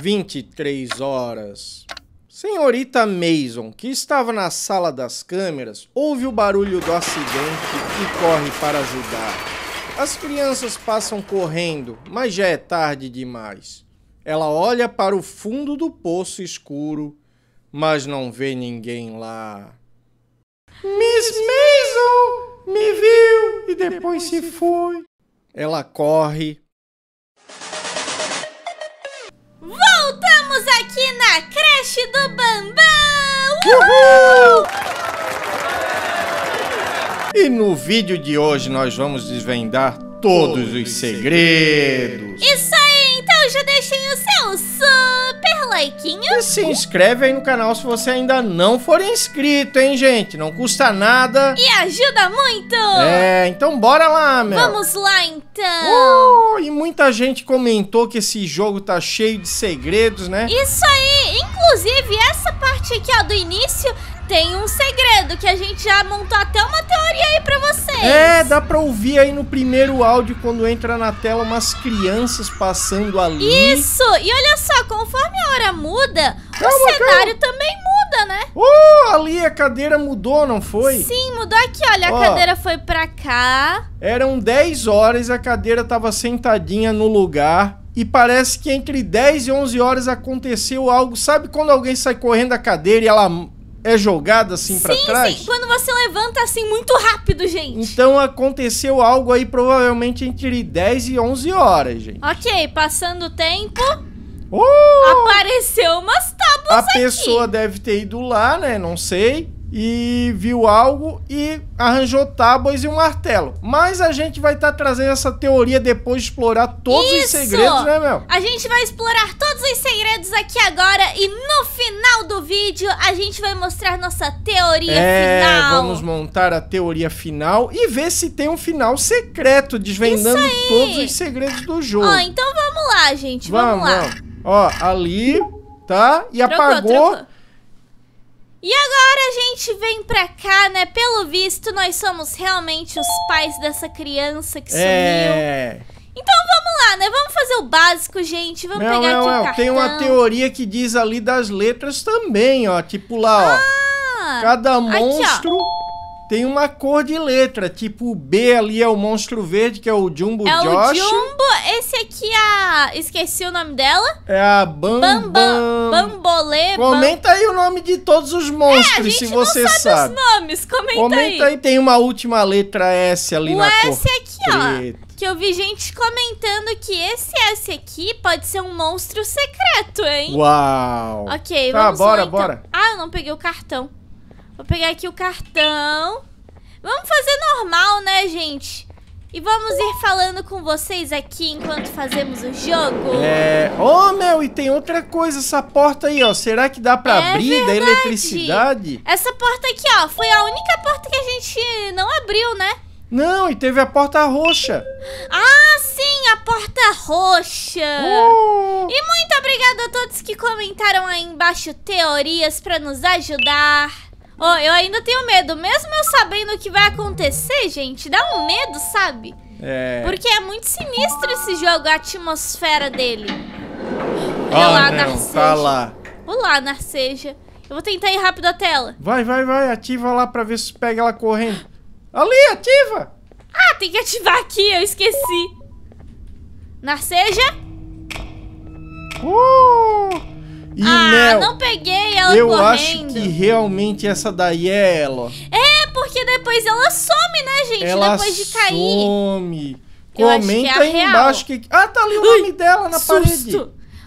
23 horas. Senhorita Mason, que estava na sala das câmeras, ouve o barulho do acidente e corre para ajudar. As crianças passam correndo, mas já é tarde demais. Ela olha para o fundo do poço escuro, mas não vê ninguém lá. Miss Mason me viu e depois se foi. Ela corre, aqui na creche do Bambam! Uhul! E no vídeo de hoje nós vamos desvendar todos, todos os segredos. Isso já deixem o seu super likeinho. E se inscreve aí no canal se você ainda não for inscrito, hein, gente? Não custa nada. E ajuda muito. É, então bora lá, meu. Vamos lá, então. Uh, e muita gente comentou que esse jogo tá cheio de segredos, né? Isso aí. Inclusive, essa parte aqui, ó, do início tem um segredo que a gente já montou até uma teoria aí pra vocês. É, dá pra ouvir aí no primeiro áudio quando entra na tela umas crianças passando ali. Isso! E olha só, conforme a hora muda, calma, o cenário calma. também muda, né? Oh, ali a cadeira mudou, não foi? Sim, mudou aqui, olha, Ó, a cadeira foi pra cá. Eram 10 horas, a cadeira tava sentadinha no lugar. E parece que entre 10 e 11 horas aconteceu algo. Sabe quando alguém sai correndo da cadeira e ela é jogada assim para trás. Sim, quando você levanta assim muito rápido, gente. Então aconteceu algo aí provavelmente entre 10 e 11 horas, gente. OK, passando o tempo, oh! apareceu umas tábuas A aqui. pessoa deve ter ido lá, né? Não sei e viu algo e arranjou tábuas e um martelo. Mas a gente vai estar tá trazendo essa teoria depois de explorar todos Isso! os segredos, né, Mel? A gente vai explorar todos os segredos aqui agora e no final do vídeo a gente vai mostrar nossa teoria é, final. Vamos montar a teoria final e ver se tem um final secreto, desvendando todos os segredos do jogo. Ó, então vamos lá, gente. Vamos, vamos lá. Vamos. Ó, ali, tá? E trocou, apagou. Trocou. E agora a gente vem pra cá, né? Pelo visto, nós somos realmente os pais dessa criança que é. sumiu. É... Então vamos lá, né? Vamos fazer o básico, gente. Vamos não, pegar não, aqui não. o cartão. Tem uma teoria que diz ali das letras também, ó. Tipo lá, ah, ó. Cada monstro... Aqui, ó tem uma cor de letra, tipo o B ali é o monstro verde, que é o Jumbo é Josh. É o Jumbo, esse aqui é a... esqueci o nome dela. É a Bam. Bambam. Bambolê. Comenta Bam... aí o nome de todos os monstros, é, se você sabe. sabe. os nomes, comenta, comenta aí. Comenta aí, tem uma última letra S ali o na S cor. O S aqui, preta. ó. Que eu vi gente comentando que esse S aqui pode ser um monstro secreto, hein? Uau! Ok, tá, vamos bora, lá, então. bora. Ah, eu não peguei o cartão. Vou pegar aqui o cartão. Vamos fazer normal, né, gente? E vamos ir falando com vocês aqui enquanto fazemos o jogo. É... Oh, Mel, e tem outra coisa, essa porta aí, ó. Será que dá pra é abrir verdade. da eletricidade? Essa porta aqui, ó, foi a única porta que a gente não abriu, né? Não, e teve a porta roxa. Ah, sim, a porta roxa. Oh. E muito obrigada a todos que comentaram aí embaixo teorias pra nos ajudar. Oh, eu ainda tenho medo, mesmo eu sabendo o que vai acontecer, gente, dá um medo, sabe? É. Porque é muito sinistro esse jogo, a atmosfera dele. Ah, Olá, lá, Narceja. Tá lá. Olá, Narceja. Eu vou tentar ir rápido a tela. Vai, vai, vai. Ativa lá pra ver se pega ela correndo. Ali, ativa! Ah, tem que ativar aqui, eu esqueci. Narceja? Uh! E ah, não peguei ela eu correndo. Eu acho que realmente essa daí é ela. É, porque depois ela some, né, gente? Ela depois de cair. some. Comenta é aí embaixo que... Ah, tá ali o nome Ui, dela na susto.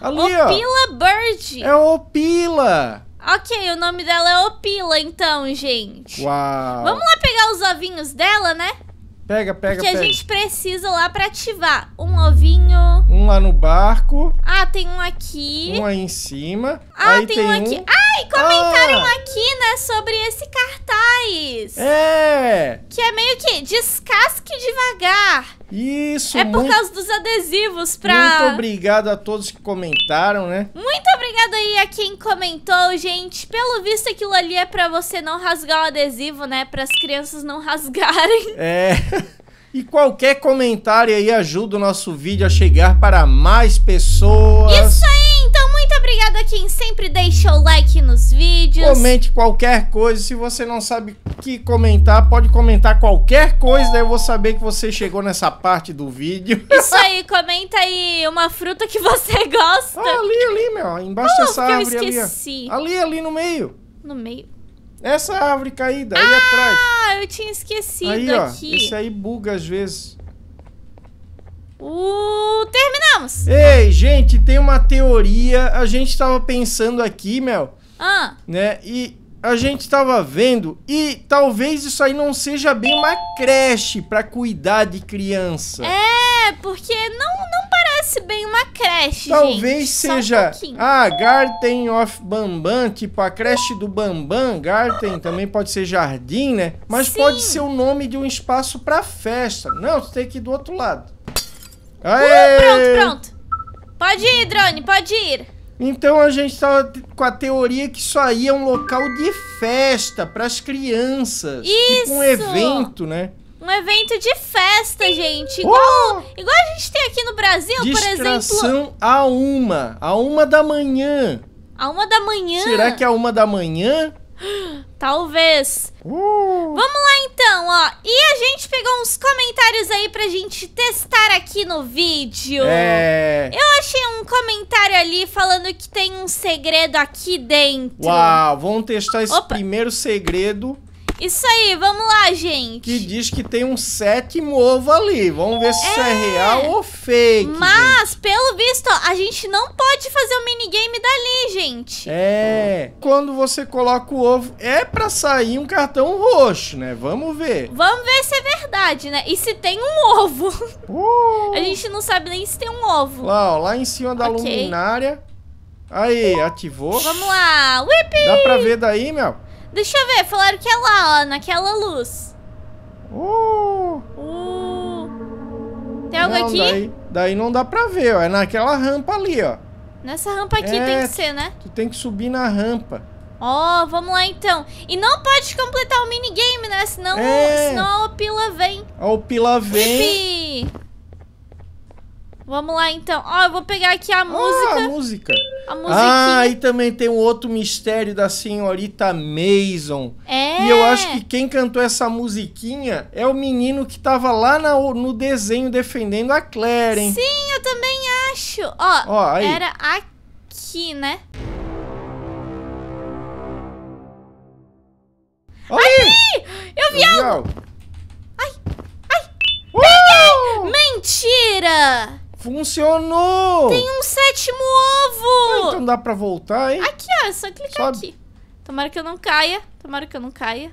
parede. Ali, Opila ó. Bird. É Opila. Ok, o nome dela é Opila, então, gente. Uau. Vamos lá pegar os ovinhos dela, né? Pega, pega, Porque pega. a gente precisa lá pra ativar um ovinho. Um lá no barco. Ah, tem um aqui. Um aí em cima. Ah, tem, tem, um aqui. Um... Ai, comentaram ah. aqui, né, sobre esse cartaz. É. Que é meio que descasque devagar. Isso, É por causa dos adesivos pra... Muito obrigado a todos que comentaram, né? Muito obrigado aí a quem comentou, gente. Pelo visto, aquilo ali é pra você não rasgar o adesivo, né? Para as crianças não rasgarem. É... E qualquer comentário aí ajuda o nosso vídeo a chegar para mais pessoas. Isso aí, então muito obrigado a quem sempre deixa o like nos vídeos. Comente qualquer coisa, se você não sabe que comentar, pode comentar qualquer coisa, daí eu vou saber que você chegou nessa parte do vídeo. Isso aí, comenta aí uma fruta que você gosta. Ah, ali, ali, meu, embaixo oh, dessa árvore ali. Ali, ali no meio. No meio. Essa árvore caída, ah, aí atrás. Ah, eu tinha esquecido aí, ó, Isso aí buga às vezes. Uh, terminamos! Ei, gente, tem uma teoria. A gente tava pensando aqui, Mel. Ah. Né? E a gente estava vendo e talvez isso aí não seja bem uma creche para cuidar de criança. É, porque não, não parece bem uma creche, Talvez gente, seja um a ah, Garten of Bambam, tipo a creche do Bambam, Garten também pode ser jardim, né? Mas Sim. pode ser o nome de um espaço para festa. Não, você tem que ir do outro lado. Aê! Uh, pronto, pronto. Pode ir, drone, pode ir. Então a gente tava com a teoria que isso aí é um local de festa para as crianças. Isso! Tipo um evento, né? Um evento de festa, gente. Oh! Igual, oh! igual a gente tem aqui no Brasil, Distração por exemplo. a uma. A uma da manhã. A uma da manhã? Será que é a uma da manhã? Talvez. Uh. Vamos lá então, ó. E a gente pegou uns comentários aí pra gente testar aqui no vídeo. É. Eu achei um comentário ali falando que tem um segredo aqui dentro. Uau, vamos testar esse Opa. primeiro segredo. Isso aí, vamos lá, gente. Que diz que tem um sétimo ovo ali. Vamos ver se é. isso é real ou fake. Mas, gente. pelo visto, a gente não pode fazer o um minigame dali, gente. É. Quando você coloca o ovo, é pra sair um cartão roxo, né? Vamos ver. Vamos ver se é verdade, né? E se tem um ovo. Uh. A gente não sabe nem se tem um ovo. Lá, ó, lá em cima da okay. luminária. Aí, ativou. Vamos lá. Whippy! Dá pra ver daí, meu? Deixa eu ver, falaram que é lá, ó, naquela luz. Uh. Uh. Tem algo não, aqui? Daí, daí, não dá pra ver, ó. É naquela rampa ali, ó. Nessa rampa aqui é, tem que ser, né? Tu tem que subir na rampa. Ó, oh, vamos lá então. E não pode completar o minigame, né? Senão, é. senão a Opila vem. A Opila vem. Pipi. Vamos lá, então. Ó, oh, eu vou pegar aqui a ah, música. Ah, a música. A música. Ah, e também tem um outro mistério da senhorita Mason. É. E eu acho que quem cantou essa musiquinha é o menino que tava lá na, no desenho defendendo a Claire, hein? Sim, eu também acho. Ó, Ó aí. era aqui, né? Olha Aí. Eu vi algo! Funcionou! Tem um sétimo ovo! Ah, então dá pra voltar, hein? Aqui, ó, é só clicar Sobe. aqui. Tomara que eu não caia. Tomara que eu não caia.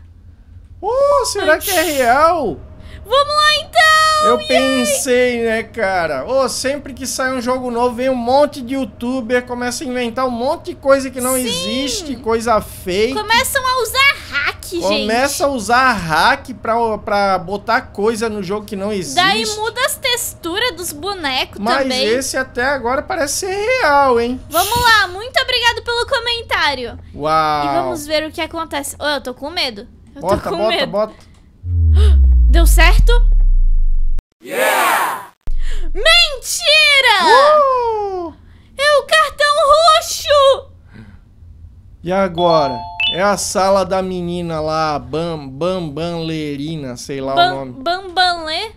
Oh, será é Ai. que é real? Vamos lá, então! Eu Yay! pensei, né, cara? Oh, sempre que sai um jogo novo, vem um monte de youtuber, começa a inventar um monte de coisa que não Sim. existe, coisa fake. Começam a usar hack gente. Começa a usar hack pra, pra botar coisa no jogo que não existe. Daí muda as texturas dos bonecos Mas também. Mas esse até agora parece ser real, hein? Vamos lá, muito obrigado pelo comentário. Uau. E vamos ver o que acontece. Oh, eu tô com medo. Eu bota, tô com bota, medo. bota. Deu certo? Yeah! Mentira! Uh! É o cartão roxo! E agora? É a sala da menina lá, Bam sei lá Bam, o nome. Bambanlê?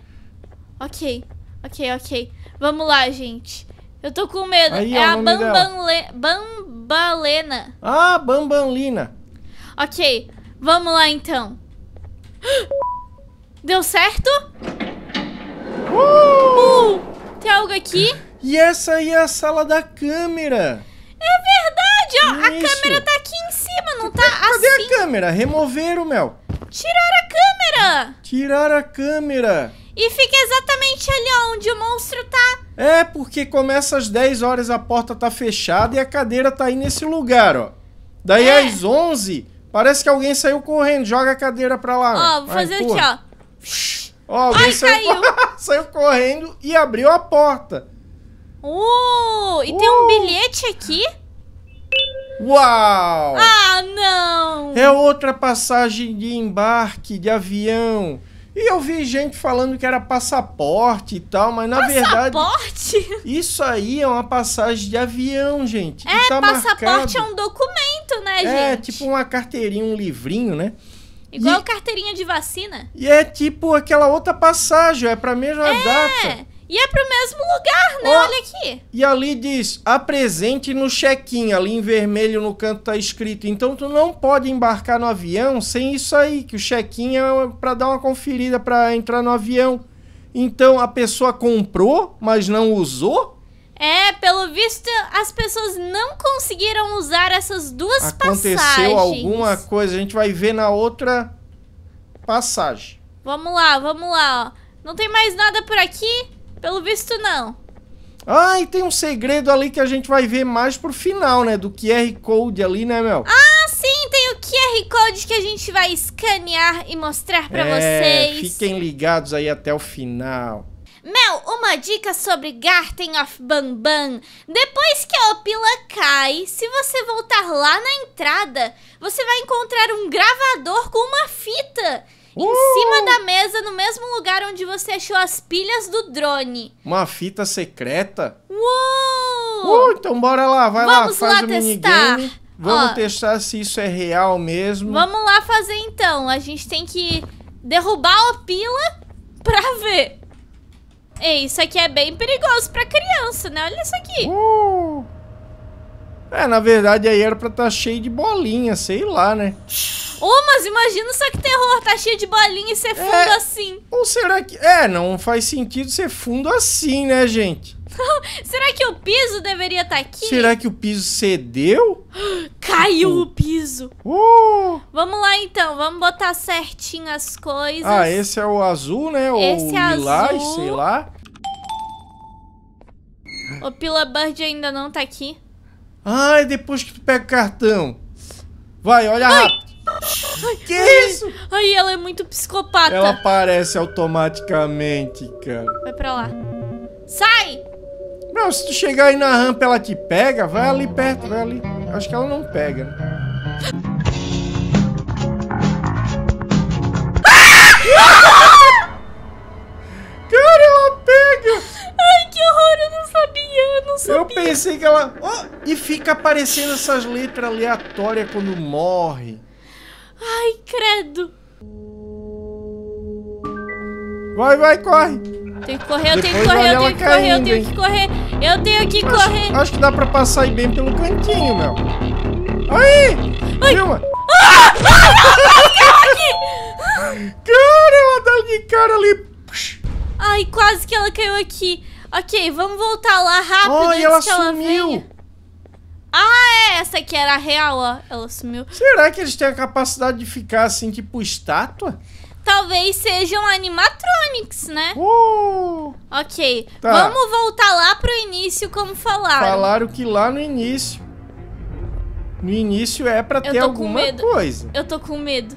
Ok, ok, ok. Vamos lá, gente. Eu tô com medo. Aí, é, é a Bambanlê. Bambalena. Ah, Bambanlina. Ok, vamos lá então. Deu certo? Uh! uh! Tem algo aqui? E essa aí é a sala da câmera. É verdade, ó. Isso. A câmera tá aqui em cima, não tá? Cadê assim? a câmera? Removeram, Mel. Tiraram a câmera. Tiraram a câmera. E fica exatamente ali, onde o monstro tá. É, porque começa às 10 horas, a porta tá fechada e a cadeira tá aí nesse lugar, ó. Daí é. às 11, parece que alguém saiu correndo. Joga a cadeira pra lá. Ó, vou fazer aqui, ó. Ó, alguém Ai, saiu, saiu correndo e abriu a porta. Uh, e uh. tem um uh! bilhete aqui? Uau! Ah, não! É outra passagem de embarque de avião. E eu vi gente falando que era passaporte e tal, mas na passaporte? verdade. Isso aí é uma passagem de avião, gente. É, tá passaporte é marcado. é um documento, né, é, gente? É, tipo uma carteirinha, um livrinho, né? Igual e... carteirinha de vacina. E é tipo aquela outra passagem, é pra mesma é. data. E é pro mesmo lugar, né? Olha aqui. E ali diz, apresente no check-in, ali em vermelho no canto tá escrito. Então tu não pode embarcar no avião sem isso aí, que o check-in é para dar uma conferida para entrar no avião. Então a pessoa comprou, mas não usou? É, pelo visto as pessoas não conseguiram usar essas duas Aconteceu passagens. Aconteceu alguma coisa, a gente vai ver na outra passagem. Vamos lá, vamos lá, ó. Não tem mais nada por aqui. Pelo visto, não. Ah, e tem um segredo ali que a gente vai ver mais pro final, né? Do QR Code ali, né, Mel? Ah, sim, tem o QR Code que a gente vai escanear e mostrar pra é, vocês. fiquem ligados aí até o final. Mel, uma dica sobre Garten of Bambam. Depois que a opila cai, se você voltar lá na entrada, você vai encontrar um gravador com uma fita em cima uh! da mesa, no mesmo lugar onde você achou as pilhas do drone. Uma fita secreta? Uou! Uh, então bora lá, vai Vamos lá, faz lá o testar. minigame. Vamos Ó, testar se isso é real mesmo. Vamos lá fazer então. A gente tem que derrubar a pila pra ver. Ei, isso aqui é bem perigoso pra criança, né? Olha isso aqui. Uh. É, na verdade aí era pra estar tá cheio de bolinha, sei lá, né? Ô, oh, mas imagina só que terror, tá cheio de bolinha e ser fundo é... assim. Ou será que. É, não faz sentido ser fundo assim, né, gente? será que o piso deveria estar tá aqui? Será que o piso cedeu? Caiu tipo, o piso. Uh! Vamos lá então, vamos botar certinho as coisas. Ah, esse é o azul, né? Esse Ou é o lilás, sei lá. O Pila Bird ainda não tá aqui. Ai, depois que tu pega o cartão. Vai, olha Ai. rápido. Ai, que ai, isso? Ai, ela é muito psicopata. Ela aparece automaticamente, cara. Vai pra lá. Sai! Não, se tu chegar aí na rampa, ela te pega. Vai ali perto, vai ali. Acho que ela não pega. Né? cara, ela pega! Ai, que horror, eu não sabia, eu não sabia. Eu pensei que ela... Oh! E fica aparecendo essas letras aleatórias quando morre. Ai, credo. Vai, vai, corre. Tem que correr, eu tenho que correr, eu tenho que correr, eu tenho que correr. Eu tenho que correr. Acho que dá pra passar aí bem pelo cantinho, meu. Aí! Ai. Viu? Ah! Ah, Ah! Ah! Cara, ela dá de cara ali. Ai, quase que ela caiu aqui. Ok, vamos voltar lá rápido oh, antes ela que ela sumiu. venha. Ah, é, essa aqui era real, ó. Ela sumiu. Será que eles têm a capacidade de ficar assim, tipo estátua? Talvez sejam animatronics, né? Uh! Ok. Tá. Vamos voltar lá pro início, como falaram. Falaram que lá no início. No início é pra Eu ter alguma coisa. Eu tô com medo.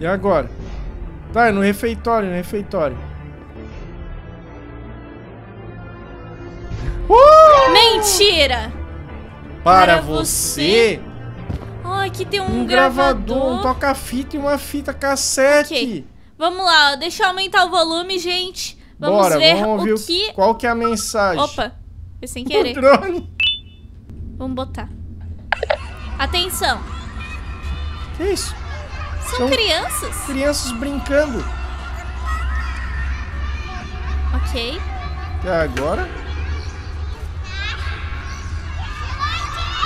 E agora? Tá, é no refeitório, no refeitório. Uh! Mentira! para, você. você. Ah, aqui tem um, um gravador, gravador, um toca-fita e uma fita cassete. Okay. Vamos lá, deixa eu aumentar o volume, gente. Vamos Bora, ver vamos o que... Qual que é a mensagem? Opa, foi sem querer. O drone. Vamos botar. Atenção. Que isso? São, São crianças? Crianças brincando. Ok. E agora?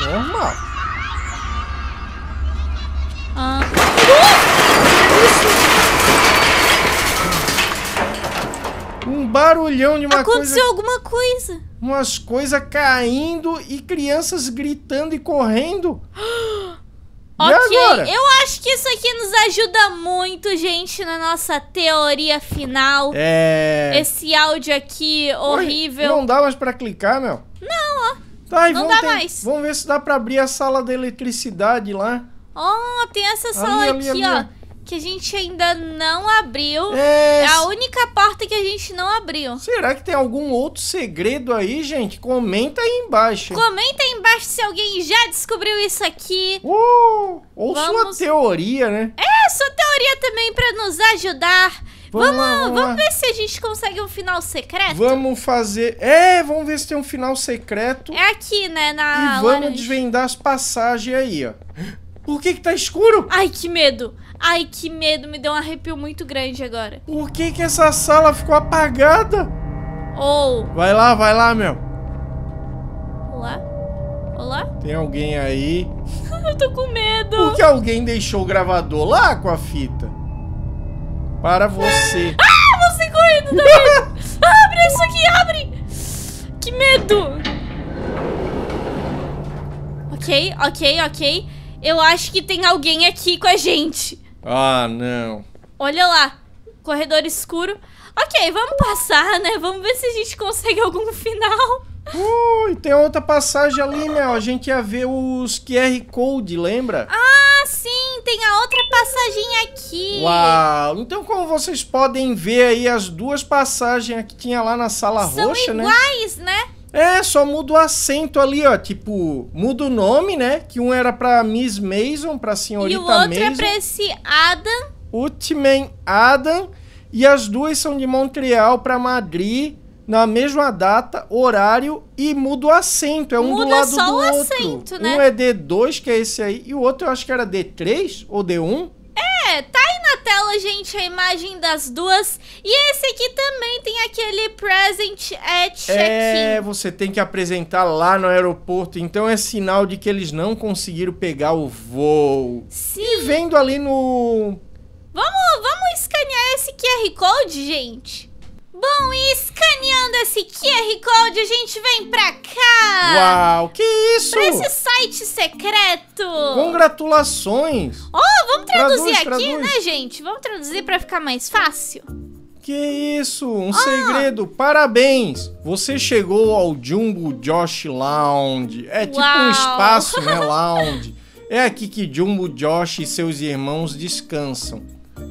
Normal. Ah. Um barulhão de uma Aconteceu coisa... alguma coisa. Umas coisas caindo e crianças gritando e correndo. ok, eu acho que isso aqui nos ajuda muito, gente, na nossa teoria final. É. Esse áudio aqui horrível. Oi, não dá mais pra clicar, meu? Não, ó. Tá, e não vamos dá ter, mais. Vamos ver se dá pra abrir a sala da eletricidade lá. Ó, oh, tem essa sala ali, aqui, ali, ó. Ali. Que a gente ainda não abriu. É... é a única porta que a gente não abriu. Será que tem algum outro segredo aí, gente? Comenta aí embaixo. Comenta aí embaixo se alguém já descobriu isso aqui. Uh, ou Vamos... sua teoria, né? É, sua teoria também para nos ajudar. Vamos, vamos, lá, vamos, vamos ver se a gente consegue um final secreto. Vamos fazer. É, vamos ver se tem um final secreto. É aqui, né? Na e vamos laranja. desvendar as passagens aí, ó. Por que que tá escuro? Ai, que medo. Ai, que medo. Me deu um arrepio muito grande agora. Por que que essa sala ficou apagada? Ou... Oh. Vai lá, vai lá, meu. Olá? Olá? Tem alguém aí? Eu tô com medo. Por que alguém deixou o gravador lá com a fita. Para você. Ah, você correndo também. abre isso aqui, abre. Que medo. Ok, ok, ok. Eu acho que tem alguém aqui com a gente. Ah, não. Olha lá. Corredor escuro. Ok, vamos passar, né? Vamos ver se a gente consegue algum final. Ui, tem outra passagem ali, né? A gente ia ver os QR Code, lembra? Ah, tem a outra passagem aqui. Uau! Então, como vocês podem ver aí, as duas passagens que tinha lá na sala São roxa, iguais, né? São iguais, né? É, só muda o acento ali, ó. Tipo, muda o nome, né? Que um era pra Miss Mason, pra senhorita Mason. E o outro é Mason. é pra esse Adam. Ultimate Adam. E as duas são de Montreal pra Madrid na mesma data, horário e muda o acento. É um muda do lado só do o outro. Acento, né? Um é D2, que é esse aí, e o outro eu acho que era D3 ou D1. É, tá aí na tela, gente, a imagem das duas. E esse aqui também tem aquele present at é, check-in. É, você tem que apresentar lá no aeroporto. Então é sinal de que eles não conseguiram pegar o voo. Sim. E vendo ali no... Vamos, vamos escanear esse QR Code, gente? Bom, e escaneando esse QR Code, a gente vem pra cá! Uau, que isso! Pra esse site secreto! Congratulações! Oh, vamos traduzir traduz, aqui, né, traduz. né, gente? Vamos traduzir pra ficar mais fácil? Que isso, um oh. segredo. Parabéns! Você chegou ao Jumbo Josh Lounge. É tipo Uau. um espaço, né, lounge. É aqui que Jumbo Josh e seus irmãos descansam.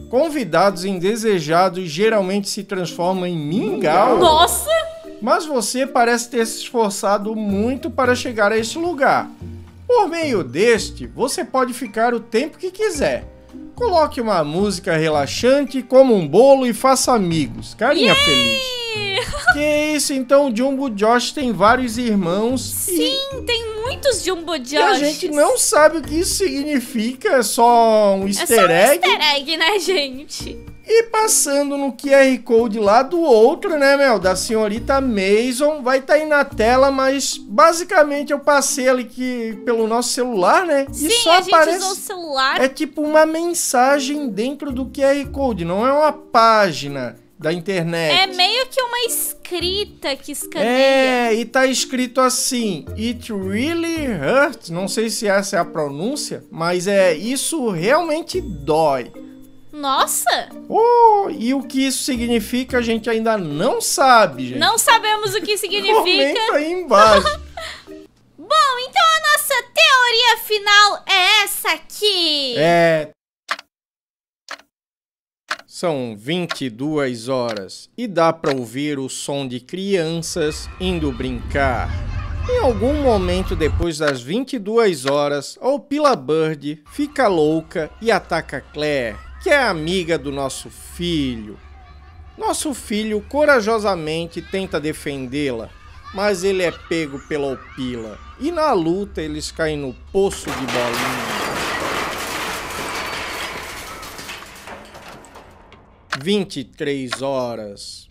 Convidados indesejados geralmente se transformam em mingau. Nossa! Mas você parece ter se esforçado muito para chegar a esse lugar. Por meio deste, você pode ficar o tempo que quiser. Coloque uma música relaxante, coma um bolo e faça amigos. Carinha Yay! feliz. Que isso, então, Jumbo Josh tem vários irmãos. Sim, e... tem muitos Jumbo Josh. E a gente não sabe o que isso significa, é só um easter egg. É só um egg. easter egg, né, gente? E passando no QR Code lá do outro, né, meu, da senhorita Mason, vai estar tá aí na tela, mas basicamente eu passei ali que, pelo nosso celular, né? Sim, e só a gente usou o celular. É tipo uma mensagem dentro do QR Code, não é uma página da internet. É meio que uma escrita que escaneia. É, e tá escrito assim: It really hurts. Não sei se essa é a pronúncia, mas é isso realmente dói. Nossa! Oh, e o que isso significa a gente ainda não sabe, gente. Não sabemos o que significa. Comenta aí embaixo. Bom, então a nossa teoria final é essa aqui. É. São 22 horas e dá para ouvir o som de crianças indo brincar. Em algum momento depois das 22 horas, a Opila Bird fica louca e ataca Claire que é amiga do nosso filho. Nosso filho corajosamente tenta defendê-la, mas ele é pego pela opila e na luta eles caem no poço de bolinha. 23 horas.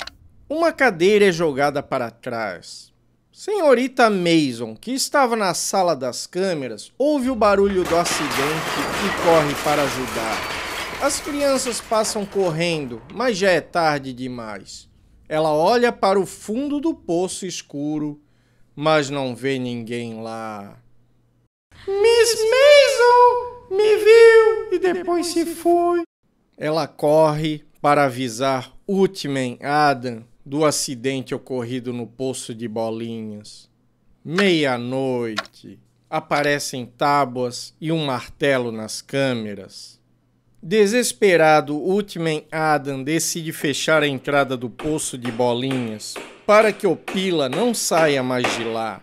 Uma cadeira é jogada para trás. Senhorita Mason, que estava na sala das câmeras, ouve o barulho do acidente e corre para ajudar. As crianças passam correndo, mas já é tarde demais. Ela olha para o fundo do poço escuro, mas não vê ninguém lá. Miss Mason me viu e depois se foi. Ela corre para avisar Utman Adam do acidente ocorrido no poço de bolinhas. Meia-noite. Aparecem tábuas e um martelo nas câmeras. Desesperado, Ultiman Adam decide fechar a entrada do poço de bolinhas para que o Pila não saia mais de lá.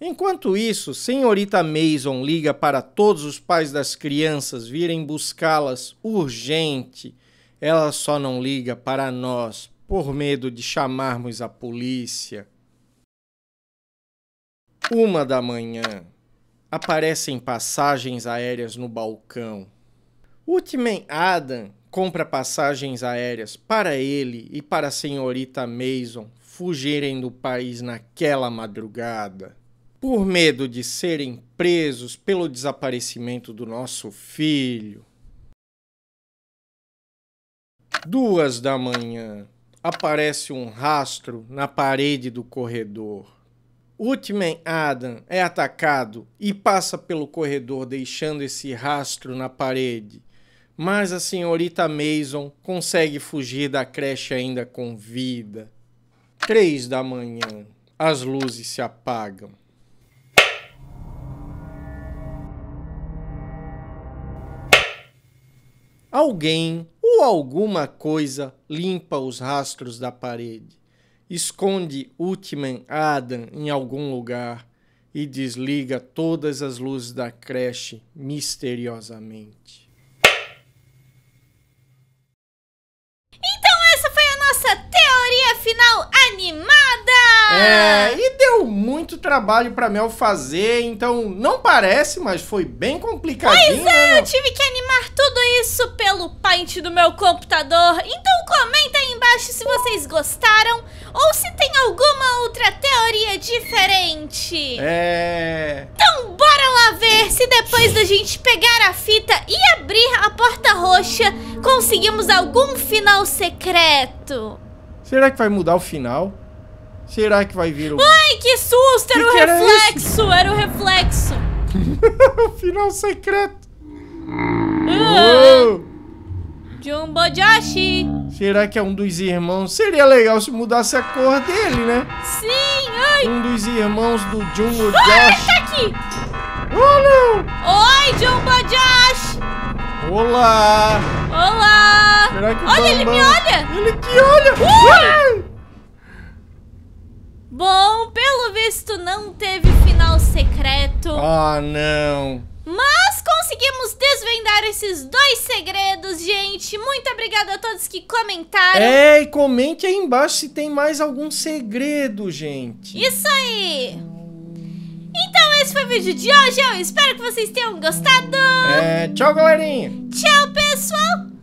Enquanto isso, senhorita Mason liga para todos os pais das crianças virem buscá-las urgente. Ela só não liga para nós por medo de chamarmos a polícia. Uma da manhã. Aparecem passagens aéreas no balcão. Ultiman Adam compra passagens aéreas para ele e para a senhorita Mason fugirem do país naquela madrugada. Por medo de serem presos pelo desaparecimento do nosso filho. Duas da manhã. Aparece um rastro na parede do corredor. Ultiman Adam é atacado e passa pelo corredor deixando esse rastro na parede. Mas a senhorita Mason consegue fugir da creche ainda com vida. Três da manhã. As luzes se apagam. Alguém ou alguma coisa limpa os rastros da parede, esconde Ultiman Adam em algum lugar e desliga todas as luzes da creche misteriosamente. final animada! É, e deu muito trabalho pra Mel fazer, então não parece, mas foi bem complicadinho. Pois é, né, eu tive que animar tudo isso pelo Paint do meu computador. Então comenta aí embaixo se vocês gostaram ou se tem alguma outra teoria diferente. É... Então bora lá ver se depois da gente pegar a fita e abrir a porta roxa, conseguimos algum final secreto. Será que vai mudar o final? Será que vai vir o... Ai, que susto! Era que o que reflexo! Era, era, o reflexo! o final secreto! Uh, Jumbo Joshi! Será que é um dos irmãos? Seria legal se mudasse a cor dele, né? Sim! Ai! Um dos irmãos do Jumbo tá Joshi! Ah, tá aqui! Oh, não! Oi, Jumbo Josh! Olá! Olá! Será que olha, tá ele me olha! Ele que olha! Uh! Bom, pelo visto não teve final secreto. Ah, não. Mas conseguimos desvendar esses dois segredos, gente. Muito obrigada a todos que comentaram. É, e comente aí embaixo se tem mais algum segredo, gente. Isso aí. Então esse foi o vídeo de hoje. Eu espero que vocês tenham gostado. É, tchau, galerinha. Tchau, pessoal.